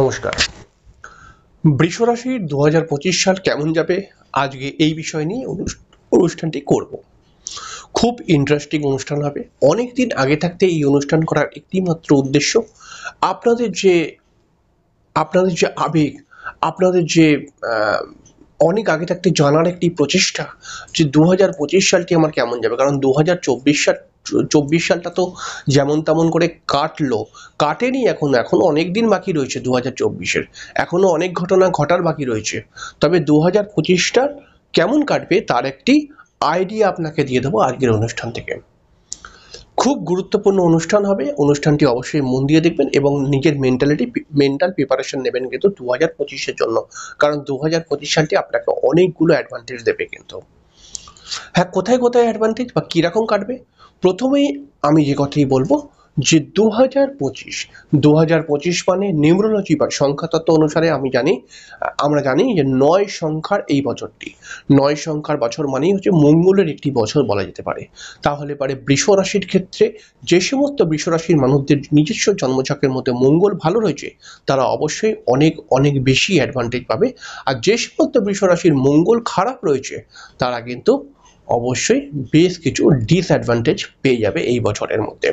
নমস্কার রাশি দু হাজার পঁচিশ সাল কেমন যাবে আজকে এই বিষয় নিয়ে অনুষ্ঠানটি করব খুব ইন্টারেস্টিং অনুষ্ঠান হবে অনেক দিন আগে থাকতে এই অনুষ্ঠান করার একটিমাত্র উদ্দেশ্য আপনাদের যে আপনাদের যে আবেগ আপনাদের যে অনেক আগে থাকতে জানার একটি প্রচেষ্টা যে দু হাজার পঁচিশ সালটি আমার কেমন যাবে কারণ দু হাজার চব্বিশ সাল চব্বিশ সালটা তো যেমন তেমন করে কাটলো কাটেনি এখন এখন অনেক দিন বাকি রয়েছে দু হাজার চব্বিশের এখনও অনেক ঘটনা ঘটার বাকি রয়েছে তবে দু হাজার পঁচিশটা কেমন কাটবে তার একটি আইডিয়া আপনাকে দিয়ে দেবো আজকের অনুষ্ঠান থেকে খুব গুরুত্বপূর্ণ অনুষ্ঠান হবে অনুষ্ঠানটি অবশ্যই মন দিয়ে দেখবেন এবং নিজের মেন্টালিটি মেন্টাল প্রিপারেশন নেবেন কিন্তু দু হাজার পঁচিশের জন্য কারণ দু হাজার পঁচিশ সালটি আপনাকে অনেকগুলো অ্যাডভান্টেজ দেবে কিন্তু হ্যাঁ কোথায় কোথায় অ্যাডভান্টেজ বা কীরকম কাটবে প্রথমেই আমি যে কথাই বলবো যে দু হাজার পঁচিশ দু হাজার পঁচিশ মানে নিউমোলজি বা সংখ্যাতত্ত্ব অনুসারে আমি জানি আমরা জানি যে নয় সংখ্যার এই বছরটি নয় সংখ্যার বছর মানেই হচ্ছে মঙ্গলের একটি বছর বলা যেতে পারে তাহলে পারে বৃষ রাশির ক্ষেত্রে যে সমস্ত বৃষ রাশির মানুষদের নিজস্ব জন্মচক্রের মধ্যে মঙ্গল ভালো রয়েছে তারা অবশ্যই অনেক অনেক বেশি অ্যাডভান্টেজ পাবে আর যে সমস্ত বৃষ রাশির মঙ্গল খারাপ রয়েছে তারা কিন্তু অবশ্যই বেশ কিছু ডিসঅ্যাডভান্টেজ পেয়ে যাবে এই বছরের মধ্যে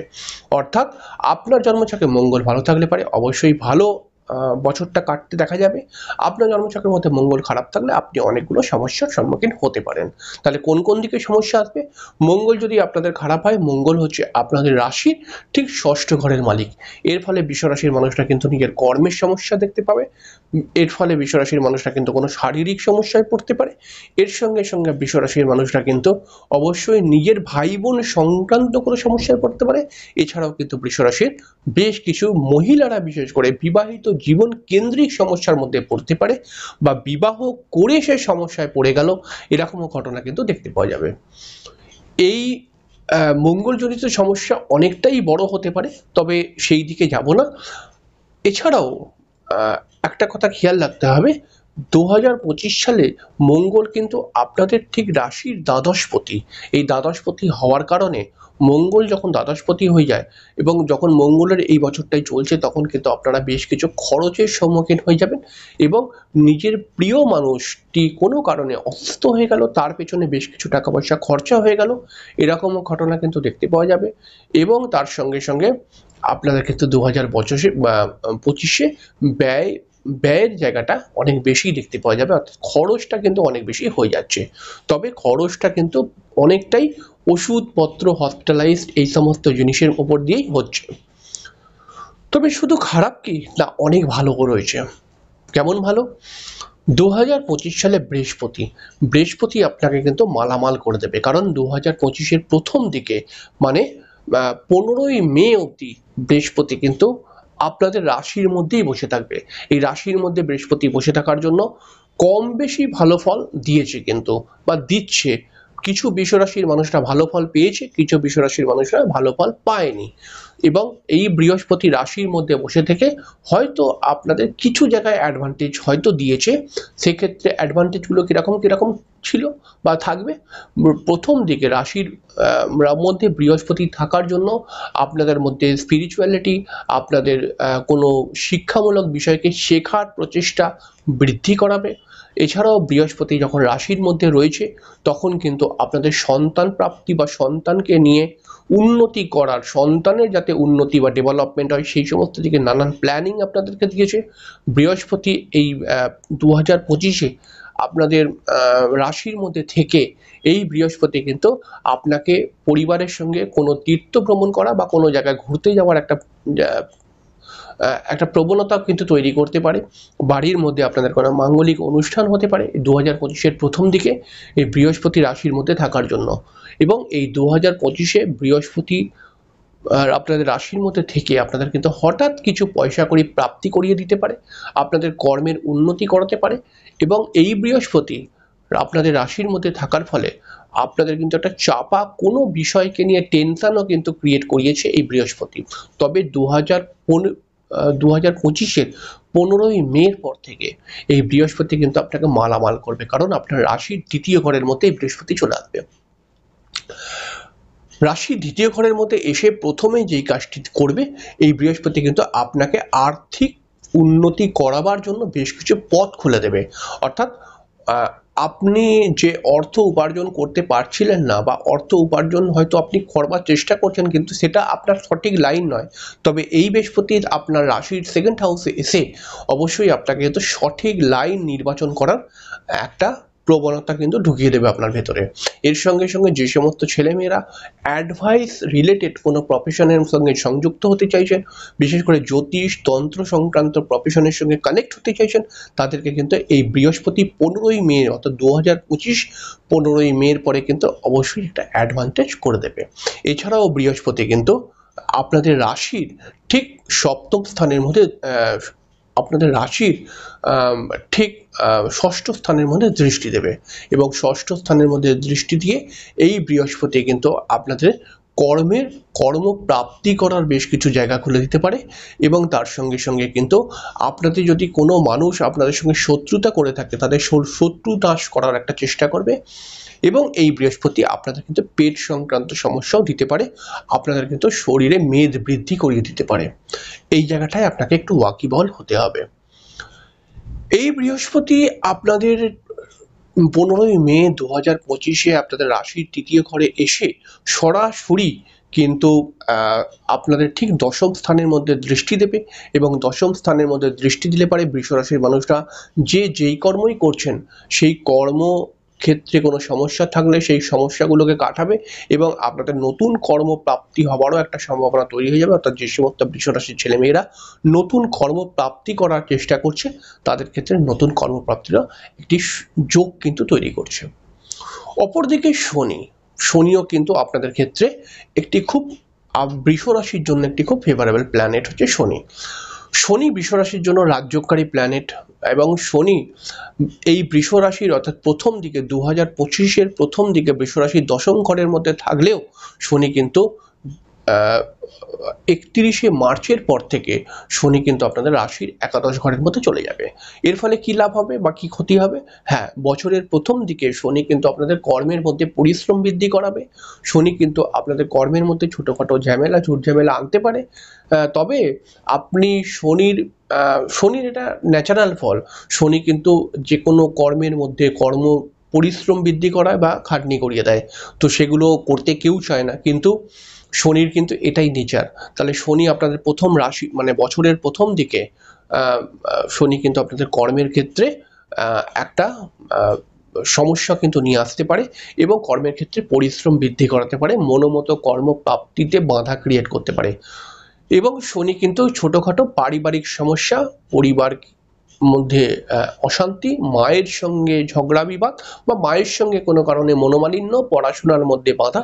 অর্থাৎ আপনার জন্মছকে মঙ্গল ভালো থাকলে পারে অবশ্যই ভালো বছরটা কাটতে দেখা যাবে আপনার জন্মচক্রের মধ্যে মঙ্গল খারাপ থাকলে আপনি অনেকগুলো সমস্যার সম্মুখীন হতে পারেন তাহলে কোন কোন দিকে সমস্যা আসবে মঙ্গল যদি আপনাদের খারাপ হয় মঙ্গল হচ্ছে আপনাদের রাশির ঠিক ষষ্ঠ ঘরের মালিক এর ফলে বিশ্বরাশির মানুষরা কিন্তু নিজের কর্মের সমস্যা দেখতে পাবে এর ফলে বিশ্বরাশির মানুষরা কিন্তু কোনো শারীরিক সমস্যায় পড়তে পারে এর সঙ্গে সঙ্গে বিশ্বরাশির মানুষরা কিন্তু অবশ্যই নিজের ভাই বোন সংক্রান্ত কোনো সমস্যায় পড়তে পারে এছাড়াও কিন্তু বৃষরাশির বেশ কিছু মহিলারা বিশেষ করে বিবাহিত জীবন কেন্দ্রিক সমস্যার মধ্যে পড়তে পারে বা বিবাহ করে সে সমস্যায় পড়ে গেল এরকমও ঘটনা কিন্তু দেখতে পাওয়া যাবে এই মঙ্গলজনিত সমস্যা অনেকটাই বড় হতে পারে তবে সেই দিকে যাব না এছাড়াও একটা কথা খেয়াল রাখতে হবে দু সালে মঙ্গল কিন্তু আপনাদের ঠিক রাশির দ্বাদশপতি এই দ্বাদশপতি হওয়ার কারণে মঙ্গল যখন দ্বাদশপতি হয়ে যায় এবং যখন মঙ্গলের এই বছরটাই চলছে তখন কিন্তু আপনারা বেশ কিছু খরচের সম্মুখীন হয়ে যাবেন এবং নিজের প্রিয় মানুষটি কোনো কারণে অসুস্থ হয়ে গেল তার পেছনে বেশ কিছু টাকা পয়সা খরচা হয়ে গেল এরকম ঘটনা কিন্তু দেখতে পাওয়া যাবে এবং তার সঙ্গে সঙ্গে আপনাদের ক্ষেত্রে দু হাজার পঁচিশে ব্যয় ব্যয়ের জায়গাটা অনেক বেশি দেখতে পাওয়া যাবে অর্থাৎ খরচটা কিন্তু অনেক বেশি হয়ে যাচ্ছে তবে খরচটা কিন্তু অনেকটাই ওষুধপত্র হসপিটালাইজড এই সমস্ত জিনিসের ওপর দিয়েই হচ্ছে তবে শুধু খারাপ কি না অনেক ভালো রয়েছে কেমন ভালো দু হাজার পঁচিশ সালে বৃহস্পতি বৃহস্পতি আপনাকে কিন্তু মালামাল করে দেবে কারণ দু হাজার পঁচিশের প্রথম দিকে মানে পনেরোই মে অবধি বৃহস্পতি কিন্তু আপনাদের রাশির মধ্যেই বসে থাকবে এই রাশির মধ্যে বৃহস্পতি বসে থাকার জন্য কম বেশি ভালো ফল দিয়েছে কিন্তু বা দিচ্ছে কিছু বিশ্বরাশির মানুষরা ভালো ফল পেয়েছে কিছু বিশ্বরাশির মানুষরা ভালো ফল পায়নি এবং এই বৃহস্পতি রাশির মধ্যে বসে থেকে হয়তো আপনাদের কিছু জায়গায় অ্যাডভান্টেজ হয়তো দিয়েছে সেক্ষেত্রে অ্যাডভান্টেজগুলো কীরকম কীরকম ছিল বা থাকবে প্রথম দিকে রাশির মধ্যে বৃহস্পতি থাকার জন্য আপনাদের মধ্যে স্পিরিচুয়ালিটি আপনাদের কোনো শিক্ষামূলক বিষয়কে শেখার প্রচেষ্টা বৃদ্ধি করাবে এছাড়াও বৃহস্পতি যখন রাশির মধ্যে রয়েছে তখন কিন্তু আপনাদের সন্তান প্রাপ্তি বা সন্তানকে নিয়ে উন্নতি করার সন্তানের যাতে উন্নতি বা ডেভেলপমেন্ট হয় সেই সমস্ত দিকে নানান প্ল্যানিং আপনাদেরকে দিয়েছে বৃহস্পতি এই দু হাজার পঁচিশে আপনাদের রাশির মধ্যে থেকে এই বৃহস্পতি কিন্তু আপনাকে পরিবারের সঙ্গে কোনো তীর্থ ভ্রমণ করা বা কোনো জায়গায় ঘুরতে যাওয়ার একটা একটা প্রবণতা কিন্তু তৈরি করতে পারে বাড়ির মধ্যে আপনাদের কোনো মাঙ্গলিক অনুষ্ঠান হতে পারে দু হাজার পঁচিশের প্রথম দিকে এই বৃহস্পতি রাশির মধ্যে থাকার জন্য এবং এই দু হাজার পঁচিশে বৃহস্পতি আর আপনাদের রাশির মধ্যে থেকে আপনাদের কিন্তু হঠাৎ কিছু পয়সা করি প্রাপ্তি করিয়ে দিতে পারে আপনাদের কর্মের উন্নতি করাতে পারে এবং এই বৃহস্পতি আপনাদের রাশির মধ্যে থাকার ফলে আপনাদের কিন্তু একটা চাপা কোনো বিষয়কে নিয়ে টেনশানও কিন্তু ক্রিয়েট করিয়েছে এই বৃহস্পতি তবে দু হাজার দু হাজার পঁচিশের পনেরোই মের পর থেকে এই বৃহস্পতি কিন্তু আপনাকে মালামাল করবে কারণ আপনার রাশির দ্বিতীয় ঘরের মধ্যে এই বৃহস্পতি চলে আসবে রাশির দ্বিতীয় ঘরের মধ্যে এসে প্রথমে যেই কাজটি করবে এই বৃহস্পতি কিন্তু আপনাকে আর্থিক উন্নতি করাবার জন্য বেশ কিছু পথ খুলে দেবে অর্থাৎ আপনি যে অর্থ উপার্জন করতে পারছিলেন না বা অর্থ উপার্জন হয়তো আপনি করবার চেষ্টা করছেন কিন্তু সেটা আপনার সঠিক লাইন নয় তবে এই বৃহস্পতির আপনার রাশির সেকেন্ড হাউসে এসে অবশ্যই আপনাকে কিন্তু সঠিক লাইন নির্বাচন করার একটা প্রবণতা কিন্তু ঢুকিয়ে দেবে আপনার ভেতরে এর সঙ্গে সঙ্গে যে সমস্ত ছেলেমেয়েরা অ্যাডভাইস রিলেটেড কোনো প্রফেশনের সঙ্গে সংযুক্ত হতে চাইছেন বিশেষ করে জ্যোতিষ তন্ত্র সংক্রান্ত প্রফেশনের সঙ্গে কানেক্ট হতে চাইছেন তাদেরকে কিন্তু এই বৃহস্পতি পনেরোই মে অর্থাৎ দু হাজার পঁচিশ পনেরোই মের পরে কিন্তু অবশ্যই একটা অ্যাডভান্টেজ করে দেবে এছাড়াও বৃহস্পতি কিন্তু আপনাদের রাশির ঠিক সপ্তম স্থানের মধ্যে আপনাদের রাশির ঠিক ষষ্ঠ স্থানের মধ্যে দৃষ্টি দেবে এবং ষষ্ঠ স্থানের মধ্যে দৃষ্টি দিয়ে এই বৃহস্পতি কিন্তু আপনাদের কর্মের কর্মপ্রাপ্তি করার বেশ কিছু জায়গা খুলে দিতে পারে এবং তার সঙ্গে সঙ্গে কিন্তু আপনাদের যদি কোনো মানুষ আপনাদের সঙ্গে শত্রুতা করে থাকে তাদের শত্রু দাস করার একটা চেষ্টা করবে এবং এই বৃহস্পতি আপনাদের কিন্তু পেট সংক্রান্ত সমস্যাও দিতে পারে আপনাদের কিন্তু শরীরে মেদ বৃদ্ধি করিয়ে দিতে পারে এই জায়গাটায় আপনাকে একটু ওয়াকিবহল হতে হবে এই বৃহস্পতি আপনাদের পনেরোই মে দু হাজার পঁচিশে আপনাদের রাশির তৃতীয় ঘরে এসে সরাসরি কিন্তু আপনাদের ঠিক দশম স্থানের মধ্যে দৃষ্টি দেবে এবং দশম স্থানের মধ্যে দৃষ্টি দিলে পারে বৃষ রাশির মানুষরা যে যেই কর্মই করছেন সেই কর্ম ক্ষেত্রে কোনো সমস্যা থাকলে সেই সমস্যাগুলোকে কাটাবে এবং আপনাদের নতুন কর্মপ্রাপ্তি হবারও একটা সম্ভাবনা তৈরি হয়ে যাবে অর্থাৎ যে সমস্ত বৃষরাশির ছেলেমেয়েরা নতুন কর্মপ্রাপ্তি করার চেষ্টা করছে তাদের ক্ষেত্রে নতুন কর্মপ্রাপ্তিরা একটি যোগ কিন্তু তৈরি করছে অপরদিকে শনি শনিও কিন্তু আপনাদের ক্ষেত্রে একটি খুব বৃষরাশির জন্য একটি খুব ফেভারেবল প্ল্যানেট হচ্ছে শনি শনি বৃষরাশির জন্য রাজ্যকারী প্ল্যানেট এবং শনি এই বৃষ রাশির অর্থাৎ প্রথম দিকে দু হাজার পঁচিশের প্রথম দিকে বৃষ রাশি দশম ঘরের মধ্যে থাকলেও শনি কিন্তু একত্রিশে মার্চের পর থেকে শনি কিন্তু আপনাদের রাশির একাদশ ঘরের মধ্যে চলে যাবে এর ফলে কি লাভ হবে বা কি ক্ষতি হবে হ্যাঁ বছরের প্রথম দিকে শনি কিন্তু আপনাদের কর্মের মধ্যে পরিশ্রম বৃদ্ধি করাবে শনি কিন্তু আপনাদের কর্মের মধ্যে ছোটোখাটো ঝামেলা ঝুট ঝামেলা আনতে পারে তবে আপনি শনির শনির এটা ন্যাচারাল ফল শনি কিন্তু যে কোনো কর্মের মধ্যে কর্ম পরিশ্রম বৃদ্ধি করায় বা খাটনি করিয়ে দেয় তো সেগুলো করতে কেউ চায় না কিন্তু শনির কিন্তু এটাই নেচার তাহলে শনি আপনাদের প্রথম রাশি মানে বছরের প্রথম দিকে শনি কিন্তু আপনাদের কর্মের ক্ষেত্রে একটা সমস্যা কিন্তু নিয়ে আসতে পারে এবং কর্মের ক্ষেত্রে পরিশ্রম বৃদ্ধি করাতে পারে মনোমতো কর্মপ্রাপ্তিতে বাধা ক্রিয়েট করতে পারে এবং শনি কিন্তু ছোটোখাটো পারিবারিক সমস্যা পরিবার মধ্যে অশান্তি মায়ের সঙ্গে ঝগড়া বিবাদ বা মায়ের সঙ্গে কোনো কারণে মনোমালিন্য পড়াশোনার মধ্যে বাধা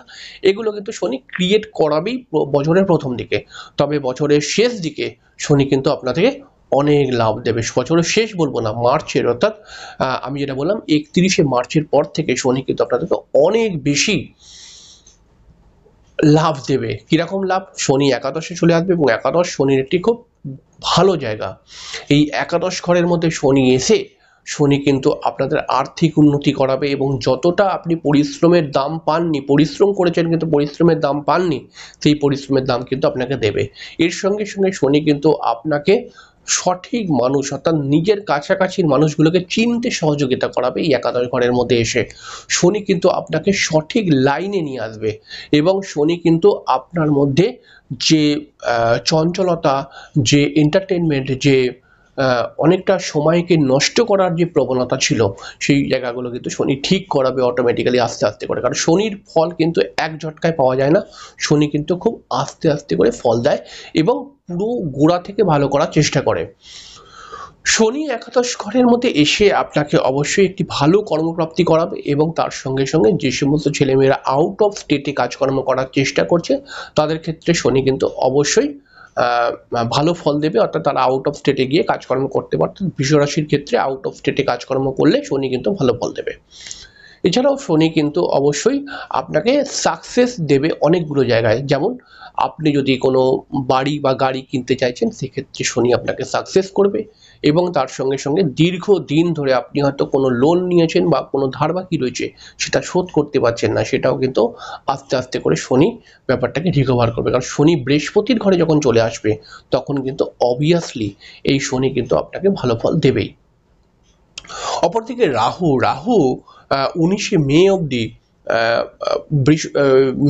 এগুলো কিন্তু শনি ক্রিয়েট করাবেই বছরের প্রথম দিকে তবে বছরের শেষ দিকে শনি কিন্তু আপনাদেরকে অনেক লাভ দেবে বছরের শেষ বলবো না মার্চের অর্থাৎ আমি যেটা বললাম একত্রিশে মার্চের পর থেকে শনি কিন্তু আপনাদেরকে অনেক বেশি লাভ দেবে কীরকম লাভ শনি একাদশে চলে আসবে এবং একাদশ শনির একটি খুব ভালো জায়গা এই একাদশ ঘরের মধ্যে শনি এসে শনি কিন্তু আপনাদের আর্থিক উন্নতি করাবে এবং যতটা আপনি পরিশ্রমের দাম পাননি পরিশ্রম করেছেন কিন্তু পরিশ্রমের দাম পাননি সেই পরিশ্রমের দাম কিন্তু আপনাকে দেবে এর সঙ্গে সঙ্গে শনি কিন্তু আপনাকে সঠিক মানুষ অর্থাৎ নিজের কাছাকাছির মানুষগুলোকে চিনতে সহযোগিতা করাবে এই একাদশ ঘরের মধ্যে এসে শনি কিন্তু আপনাকে সঠিক লাইনে নিয়ে আসবে এবং শনি কিন্তু আপনার মধ্যে যে চঞ্চলতা যে এন্টারটেনমেন্ট যে অনেকটা সময়কে নষ্ট করার যে প্রবণতা ছিল সেই জায়গাগুলো কিন্তু শনি ঠিক করাবে অটোমেটিক্যালি আস্তে আস্তে করে কারণ শনির ফল কিন্তু এক ঝটকায় পাওয়া যায় না শনি কিন্তু খুব আস্তে আস্তে করে ফল দেয় এবং পুরো গোড়া থেকে ভালো করার চেষ্টা করে শনি একাদশ ঘরের মধ্যে এসে আপনাকে অবশ্যই একটি ভালো কর্মপ্রাপ্তি করাবে এবং তার সঙ্গে সঙ্গে যে সমস্ত ছেলেমেয়েরা আউট অফ স্টেটে কাজকর্ম করার চেষ্টা করছে তাদের ক্ষেত্রে শনি কিন্তু অবশ্যই ভালো ফল দেবে অর্থাৎ তারা আউট অফ স্টেটে গিয়ে কাজকর্ম করতে পারত বিশ্বরাশির ক্ষেত্রে আউট অফ স্টেটে কাজকর্ম করলে শনি কিন্তু ভালো ফল দেবে এছাড়াও শনি কিন্তু অবশ্যই আপনাকে সাকসেস দেবে অনেকগুলো জায়গায় যেমন আপনি যদি কোনো বাড়ি বা গাড়ি কিনতে চাইছেন সেক্ষেত্রে শনি আপনাকে সাকসেস করবে এবং তার সঙ্গে সঙ্গে দীর্ঘ দিন ধরে আপনি হয়তো কোনো লোন নিয়েছেন বা কোনো ধার বাকি রয়েছে সেটা শোধ করতে পারছেন না সেটাও কিন্তু আস্তে আস্তে করে শনি ব্যাপারটাকে রিকভার করবে কারণ শনি বৃহস্পতির ঘরে যখন চলে আসবে তখন কিন্তু অবভিয়াসলি এই শনি কিন্তু আপনাকে ভালো ফল দেবেই অপরদিকে রাহু রাহু উনিশে মে অবধি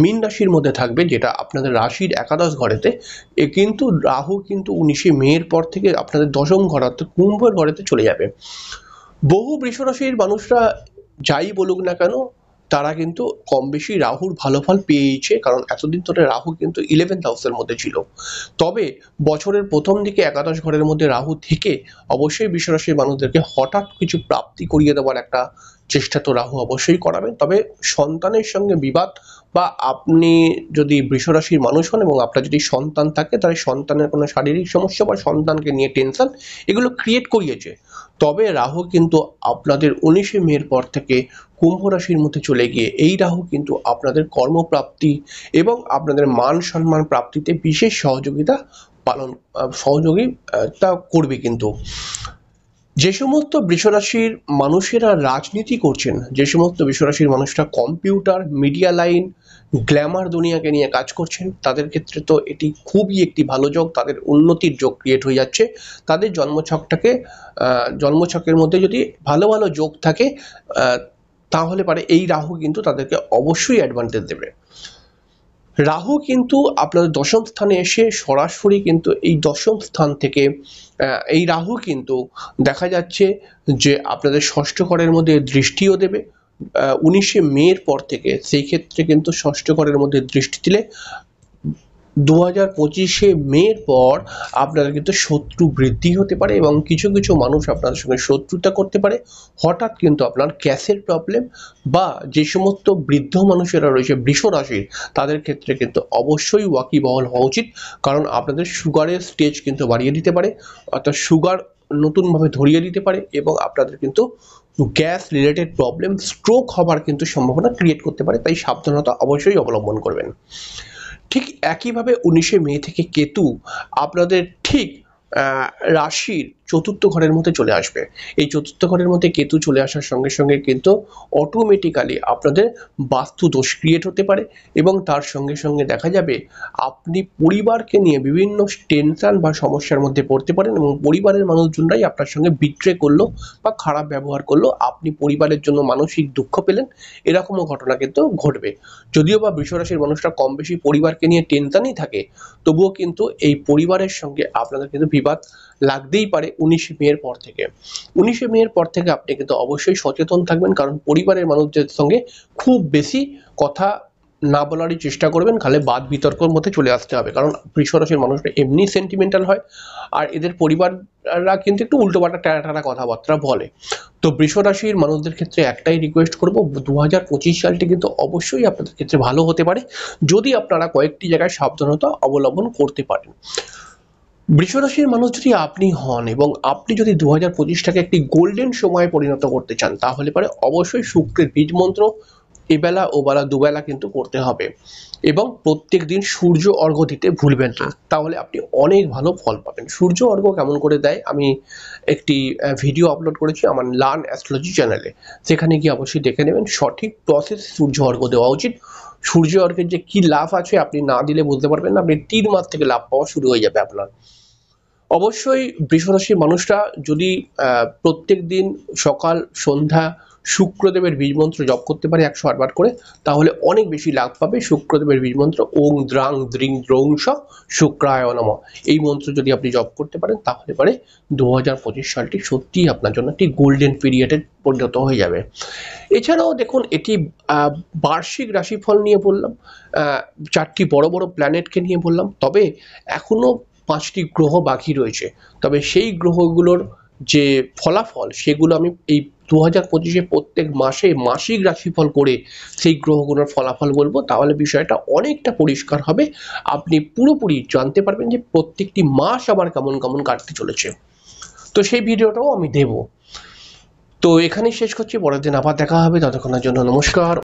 মীন রাশির মধ্যে থাকবে যেটা আপনাদের রাশির একাদশ ঘরেতে এ কিন্তু রাহু কিন্তু উনিশে মেয়ের পর থেকে আপনাদের দশম ঘর অর্থাৎ কুম্ভের ঘরেতে চলে যাবে বহু বৃষরাশির মানুষরা যাই বলুক না কেন তারা কিন্তু কম বেশি রাহুর ভালো ফল পেয়েছে কারণ এতদিন ধরে রাহু কিন্তু ইলেভেন্থ হাউসের মধ্যে ছিল তবে বছরের প্রথম দিকে একাদশ ঘরের মধ্যে রাহু থেকে অবশ্যই বিশ্বরাশির মানুষদেরকে হঠাৎ কিছু প্রাপ্তি করিয়ে দেওয়ার একটা চেষ্টা তো রাহু অবশ্যই করাবেন তবে সন্তানের সঙ্গে বিবাদ বা আপনি যদি বৃষরাশির মানুষ হন এবং আপনার যদি সন্তান থাকে তাহলে সন্তানের কোনো শারীরিক সমস্যা বা সন্তানকে নিয়ে টেনশন এগুলো ক্রিয়েট করিয়েছে তবে রাহু কিন্তু আপনাদের উনিশে মের পর থেকে কুম্ভ রাশির মধ্যে চলে গিয়ে এই রাহু কিন্তু আপনাদের কর্মপ্রাপ্তি এবং আপনাদের মান সম্মান প্রাপ্তিতে বিশেষ সহযোগিতা পালন সহযোগী তা করবে কিন্তু যে সমস্ত বৃষরাশির মানুষেরা রাজনীতি করছেন যে সমস্ত বৃষরাশির মানুষরা কম্পিউটার মিডিয়া লাইন গ্ল্যামার দুনিয়াকে নিয়ে কাজ করছেন তাদের ক্ষেত্রে তো এটি খুবই একটি ভালো যোগ তাদের উন্নতির যোগ ক্রিয়েট হয়ে যাচ্ছে তাদের জন্মছকটাকে জন্মছকের মধ্যে যদি ভালো ভালো যোগ থাকে তাহলে পারে এই রাহু কিন্তু তাদেরকে অবশ্যই অ্যাডভান্টেজ দেবে রাহু কিন্তু আপনাদের দশম স্থানে এসে সরাসরি কিন্তু এই দশম স্থান থেকে এই রাহু কিন্তু দেখা যাচ্ছে যে আপনাদের ষষ্ঠ ঘরের মধ্যে দৃষ্টিও দেবে উনিশে মের পর থেকে সেই ক্ষেত্রে কিন্তু ষষ্ঠ ঘরের মধ্যে দৃষ্টি দিলে দু হাজার পঁচিশে মের পর আপনার কিন্তু শত্রু বৃদ্ধি হতে পারে এবং কিছু কিছু মানুষ আপনাদের সঙ্গে শত্রুতা করতে পারে হঠাৎ কিন্তু আপনার ক্যাশের প্রবলেম বা যে সমস্ত বৃদ্ধ মানুষেরা রয়েছে বৃষ রাশির তাদের ক্ষেত্রে কিন্তু অবশ্যই বহল হওয়া উচিত কারণ আপনাদের সুগারের স্টেজ কিন্তু বাড়িয়ে দিতে পারে অর্থাৎ সুগার নতুনভাবে ধরিয়ে দিতে পারে এবং আপনাদের কিন্তু গ্যাস রিলেটেড প্রবলেম স্ট্রোক হবার কিন্তু সম্ভাবনা ক্রিয়েট করতে পারে তাই সাবধানতা অবশ্যই অবলম্বন করবেন ঠিক একইভাবে উনিশে মে থেকে কেতু আপনাদের ঠিক রাশির চতুর্থ ঘরের মধ্যে চলে আসবে এই চতুর্থ ঘরের মধ্যে কেতু চলে আসার সঙ্গে সঙ্গে কিন্তু অটোমেটিক্যালি আপনাদের বাস্তু দোষ ক্রিয়েট হতে পারে এবং তার সঙ্গে সঙ্গে দেখা যাবে আপনি পরিবারকে নিয়ে বিভিন্ন টেনশন বা সমস্যার মধ্যে পড়তে পারেন এবং পরিবারের মানুষজনরাই আপনার সঙ্গে বিক্রে করলো বা খারাপ ব্যবহার করলো আপনি পরিবারের জন্য মানসিক দুঃখ পেলেন এরকমও ঘটনা কিন্তু ঘটবে যদিও বা বৃষরাশির মানুষরা কম বেশি পরিবারকে নিয়ে টেনশনই থাকে তবুও কিন্তু এই পরিবারের সঙ্গে আপনাদের কিন্তু বিবাদ লাগতেই পারে উনিশে মেয়ের পর থেকে উনিশে মেয়ের পর থেকে আপনি কিন্তু অবশ্যই সচেতন থাকবেন কারণ পরিবারের মানুষদের সঙ্গে খুব বেশি কথা না বলারই চেষ্টা করবেন খালে বাদ বিতর্কর মধ্যে চলে আসতে হবে কারণ বৃষরাশির মানুষরা এমনি সেন্টিমেন্টাল হয় আর এদের পরিবাররা কিন্তু একটু উল্টোপাল্টা টানা টানা কথাবার্তা বলে তো বৃষরাশির মানুষদের ক্ষেত্রে একটাই রিকোয়েস্ট করবো দু হাজার পঁচিশ সালটি কিন্তু অবশ্যই আপনাদের ক্ষেত্রে ভালো হতে পারে যদি আপনারা কয়েকটি জায়গায় সাবধানতা অবলম্বন করতে পারেন বৃষরাশির মানুষ যদি আপনি হন এবং আপনি যদি দু হাজার পঁচিশটাকে একটি গোল্ডেন সময়ে পরিণত করতে চান তাহলে পরে অবশ্যই শুক্রের বীজ মন্ত্র এবেলা ওবেলা দুবেলা কিন্তু করতে হবে এবং প্রত্যেক দিন সূর্য অর্ঘ্য দিতে ভুলবেন না তাহলে আপনি অনেক ভালো ফল পাবেন সূর্য অর্ঘ্য কেমন করে দেয় আমি একটি ভিডিও আপলোড করেছি আমার লার্ন অ্যাস্ট্রোলজি চ্যানেলে সেখানে গিয়ে অবশ্যই দেখে নেবেন সঠিক প্রসেস সূর্য অর্ঘ্য দেওয়া উচিত সূর্য অর্ঘের যে কি লাভ আছে আপনি না দিলে বুঝতে পারবেন না আপনি তিন মাস থেকে লাভ পাওয়া শুরু হয়ে যাবে আপনার অবশ্যই বৃষরাশির মানুষরা যদি প্রত্যেক দিন সকাল সন্ধ্যা শুক্রদেবের বীজমন্ত্র জপ করতে পারে একশো আটবার করে তাহলে অনেক বেশি লাভ পাবে শুক্রদেবের বীজমন্ত্র ওং দ্রাং দ্রিং দ্রৌং স শুক্রায় নম এই মন্ত্র যদি আপনি জপ করতে পারেন তাহলে পারে দু সালটি সত্যিই আপনার জন্য একটি গোল্ডেন পিরিয়ডে পরিণত হয়ে যাবে এছাড়াও দেখুন এটি বার্ষিক রাশিফল নিয়ে বললাম চারটি বড় বড় প্ল্যানেটকে নিয়ে বললাম তবে এখনও পাঁচটি গ্রহ বাকি রয়েছে তবে সেই গ্রহগুলোর যে ফলাফল সেগুলো আমি এই দু হাজার পঁচিশে প্রত্যেক মাসে মাসিক রাশিফল করে সেই গ্রহগুলোর ফলাফল বলবো তাহলে বিষয়টা অনেকটা পরিষ্কার হবে আপনি পুরোপুরি জানতে পারবেন যে প্রত্যেকটি মাস আবার কেমন কেমন কাটতে চলেছে তো সেই ভিডিওটাও আমি দেব তো এখানেই শেষ করছি বড়দিন আবার দেখা হবে ততক্ষণের জন্য নমস্কার